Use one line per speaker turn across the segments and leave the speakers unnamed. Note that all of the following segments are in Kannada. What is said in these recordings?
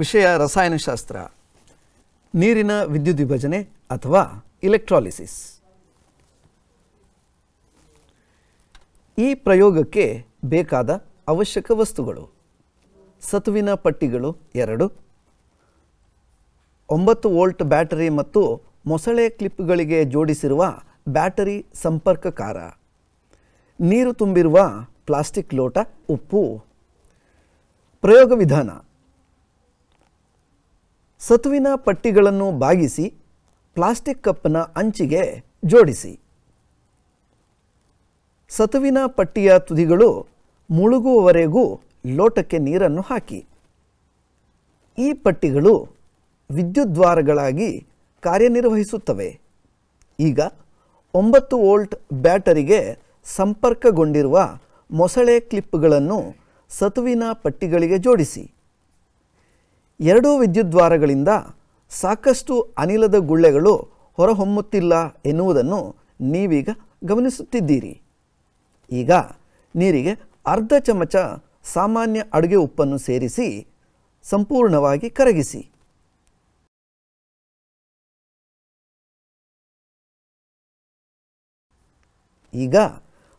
ವಿಷಯ ರಸಾಯನಶಾಸ್ತ್ರ ನೀರಿನ ವಿದ್ಯುತ್ ವಿಭಜನೆ ಅಥವಾ ಇಲೆಕ್ಟ್ರಾಲಿಸಿಸ್ ಈ ಪ್ರಯೋಗಕ್ಕೆ ಬೇಕಾದ ಅವಶ್ಯಕ ವಸ್ತುಗಳು ಸತುವಿನ ಪಟ್ಟಿಗಳು ಎರಡು ಒಂಬತ್ತು ವೋಲ್ಟ್ ಬ್ಯಾಟರಿ ಮತ್ತು ಮೊಸಳೆ ಕ್ಲಿಪ್ಗಳಿಗೆ ಜೋಡಿಸಿರುವ ಬ್ಯಾಟರಿ ಸಂಪರ್ಕಕಾರ ನೀರು ತುಂಬಿರುವ ಪ್ಲಾಸ್ಟಿಕ್ ಲೋಟ ಉಪ್ಪು ಪ್ರಯೋಗ ವಿಧಾನ ಸತುವಿನ ಪಟ್ಟಿಗಳನ್ನು ಬಾಗಿಸಿ ಪ್ಲಾಸ್ಟಿಕ್ ಕಪ್ನ ಅಂಚಿಗೆ ಜೋಡಿಸಿ ಸತುವಿನ ಪಟ್ಟಿಯ ತುದಿಗಳು ಮುಳುಗುವವರೆಗೂ ಲೋಟಕ್ಕೆ ನೀರನ್ನು ಹಾಕಿ ಈ ಪಟ್ಟಿಗಳು ವಿದ್ಯುದ್ವಾರಗಳಾಗಿ ಕಾರ್ಯನಿರ್ವಹಿಸುತ್ತವೆ ಈಗ ಒಂಬತ್ತು ವೋಲ್ಟ್ ಬ್ಯಾಟರಿಗೆ ಸಂಪರ್ಕಗೊಂಡಿರುವ ಮೊಸಳೆ ಕ್ಲಿಪ್ಗಳನ್ನು ಸತುವಿನ ಪಟ್ಟಿಗಳಿಗೆ ಜೋಡಿಸಿ ಎರಡೂ ವಿದ್ಯುದ್ವಾರಗಳಿಂದ ಸಾಕಷ್ಟು ಅನಿಲದ ಗುಳ್ಳೆಗಳು ಹೊರಹೊಮ್ಮುತ್ತಿಲ್ಲ ಎನ್ನುವುದನ್ನು ನೀವೀಗ ಗಮನಿಸುತ್ತಿದ್ದೀರಿ ಈಗ ನೀರಿಗೆ ಅರ್ಧ ಚಮಚ ಸಾಮಾನ್ಯ ಅಡುಗೆ ಉಪ್ಪನ್ನು ಸೇರಿಸಿ ಸಂಪೂರ್ಣವಾಗಿ ಕರಗಿಸಿ ಈಗ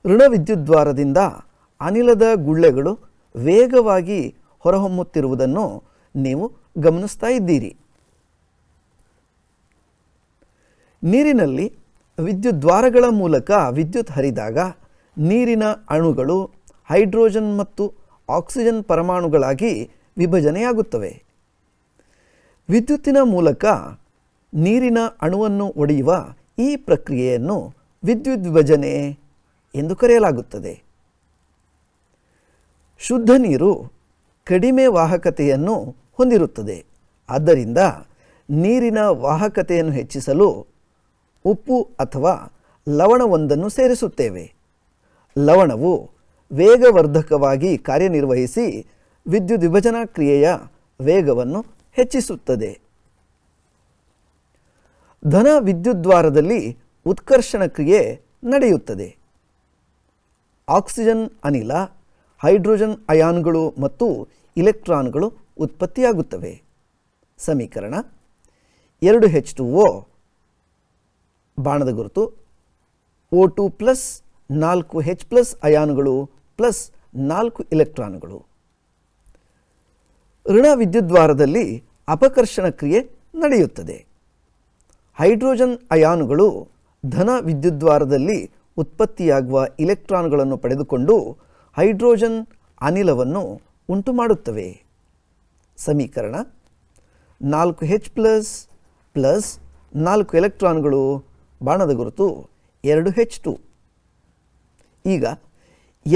ಋಣವಿದ್ಯುದ್ವಾರದಿಂದ ಅನಿಲದ ಗುಳ್ಳೆಗಳು ವೇಗವಾಗಿ ಹೊರಹೊಮ್ಮುತ್ತಿರುವುದನ್ನು ನೀವು ಗಮನಿಸ್ತಾ ಇದ್ದೀರಿ ನೀರಿನಲ್ಲಿ ವಿದ್ಯುತ್ ದ್ವಾರಗಳ ಮೂಲಕ ವಿದ್ಯುತ್ ಹರಿದಾಗ ನೀರಿನ ಅಣುಗಳು ಹೈಡ್ರೋಜನ್ ಮತ್ತು ಆಕ್ಸಿಜನ್ ಪರಮಾಣುಗಳಾಗಿ ವಿಭಜನೆಯಾಗುತ್ತವೆ ವಿದ್ಯುತ್ತಿನ ಮೂಲಕ ನೀರಿನ ಅಣುವನ್ನು ಒಡೆಯುವ ಈ ಪ್ರಕ್ರಿಯೆಯನ್ನು ವಿದ್ಯುತ್ ವಿಭಜನೆ ಎಂದು ಕರೆಯಲಾಗುತ್ತದೆ ಶುದ್ಧ ನೀರು ಕಡಿಮೆ ವಾಹಕತೆಯನ್ನು ಹೊಂದಿರುತ್ತದೆ ಆದ್ದರಿಂದ ನೀರಿನ ವಾಹಕತೆಯನ್ನು ಹೆಚ್ಚಿಸಲು ಉಪ್ಪು ಅಥವಾ ಲವಣವೊಂದನ್ನು ಸೇರಿಸುತ್ತೇವೆ ಲವಣವು ವೇಗವರ್ಧಕವಾಗಿ ಕಾರ್ಯನಿರ್ವಹಿಸಿ ವಿದ್ಯುತ್ ವಿಭಜನಾ ಕ್ರಿಯೆಯ ವೇಗವನ್ನು ಹೆಚ್ಚಿಸುತ್ತದೆ ಧನ ವಿದ್ಯುದ್ವಾರದಲ್ಲಿ ಉತ್ಕರ್ಷಣ ಕ್ರಿಯೆ ನಡೆಯುತ್ತದೆ ಆಕ್ಸಿಜನ್ ಅನಿಲ ಹೈಡ್ರೋಜನ್ ಅಯಾನ್ಗಳು ಮತ್ತು ಇಲೆಕ್ಟ್ರಾನ್ಗಳು ಉತ್ಪತ್ತಿಯಾಗುತ್ತವೆ ಸಮೀಕರಣ ಎರಡು ಹೆಚ್ ಟು ಓ ಬಾಣದ ಗುರುತು ಓ ಟು ಪ್ಲಸ್ ನಾಲ್ಕು ಹೆಚ್ ಪ್ಲಸ್ ಅಯಾನುಗಳು ಪ್ಲಸ್ ನಾಲ್ಕು ಇಲೆಕ್ಟ್ರಾನ್ಗಳು ಋಣ ವಿದ್ಯುದ್ವಾರದಲ್ಲಿ ಅಪಕರ್ಷಣ ಕ್ರಿಯೆ ನಡೆಯುತ್ತದೆ ಹೈಡ್ರೋಜನ್ ಅಯಾನುಗಳು ಧನ ವಿದ್ಯುದ್ವಾರದಲ್ಲಿ ಉತ್ಪತ್ತಿಯಾಗುವ ಇಲೆಕ್ಟ್ರಾನ್ಗಳನ್ನು ಪಡೆದುಕೊಂಡು ಹೈಡ್ರೋಜನ್ ಅನಿಲವನ್ನು ಉಂಟುಮಾಡುತ್ತವೆ ಸಮೀಕರಣ ನಾಲ್ಕು ಹೆಚ್ ಪ್ಲಸ್ ಪ್ಲಸ್ ನಾಲ್ಕು ಎಲೆಕ್ಟ್ರಾನ್ಗಳು ಬಾಣದ ಗುರುತು ಎರಡು ಹೆಚ್ ಟು ಈಗ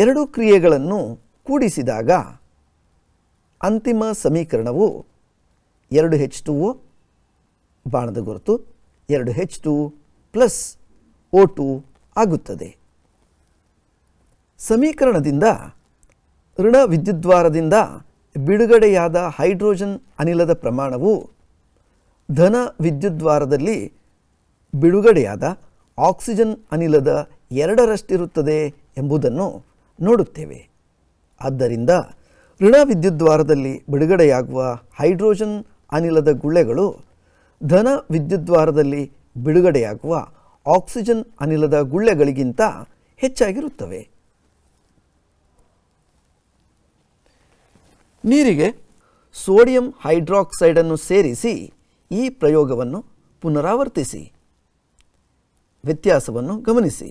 ಎರಡು ಕ್ರಿಯೆಗಳನ್ನು ಕೂಡಿಸಿದಾಗ ಅಂತಿಮ ಸಮೀಕರಣವು ಎರಡು ಹೆಚ್ ಟು ಒ ಬಾಣದ ಗುರುತು ಎರಡು H two plus O two ಆಗುತ್ತದೆ ಸಮೀಕರಣದಿಂದ ಋಣ ವಿದ್ಯುದ್ವಾರದಿಂದ ಬಿಡುಗಡೆಯಾದ ಹೈಡ್ರೋಜನ್ ಅನಿಲದ ಪ್ರಮಾಣವು ಧನ ವಿದ್ಯುದ್ವಾರದಲ್ಲಿ ಬಿಡುಗಡೆಯಾದ ಆಕ್ಸಿಜನ್ ಅನಿಲದ ಎರಡರಷ್ಟಿರುತ್ತದೆ ಎಂಬುದನ್ನು ನೋಡುತ್ತೇವೆ ಆದ್ದರಿಂದ ಋಣ ವಿದ್ಯುದ್ವಾರದಲ್ಲಿ ಬಿಡುಗಡೆಯಾಗುವ ಹೈಡ್ರೋಜನ್ ಅನಿಲದ ಗುಳ್ಳೆಗಳು ಧನ ವಿದ್ಯುದ್ವಾರದಲ್ಲಿ ಬಿಡುಗಡೆಯಾಗುವ ಆಕ್ಸಿಜನ್ ಅನಿಲದ ಗುಳ್ಳೆಗಳಿಗಿಂತ ಹೆಚ್ಚಾಗಿರುತ್ತವೆ ನೀರಿಗೆ ಸೋಡಿಯಂ ಹೈಡ್ರಾಕ್ಸೈಡನ್ನು ಸೇರಿಸಿ ಈ ಪ್ರಯೋಗವನ್ನು ಪುನರಾವರ್ತಿಸಿ ವ್ಯತ್ಯಾಸವನ್ನು ಗಮನಿಸಿ